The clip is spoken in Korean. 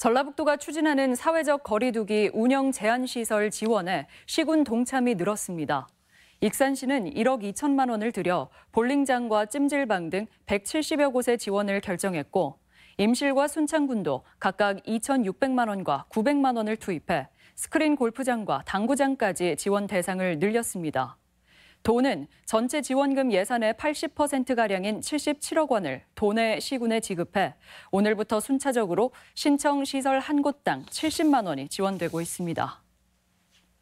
전라북도가 추진하는 사회적 거리두기 운영 제한 시설 지원에 시군 동참이 늘었습니다. 익산시는 1억 2천만 원을 들여 볼링장과 찜질방 등 170여 곳의 지원을 결정했고 임실과 순창군도 각각 2,600만 원과 900만 원을 투입해 스크린 골프장과 당구장까지 지원 대상을 늘렸습니다. 도는 전체 지원금 예산의 80%가량인 77억 원을 도내 시군에 지급해 오늘부터 순차적으로 신청 시설 한 곳당 70만 원이 지원되고 있습니다.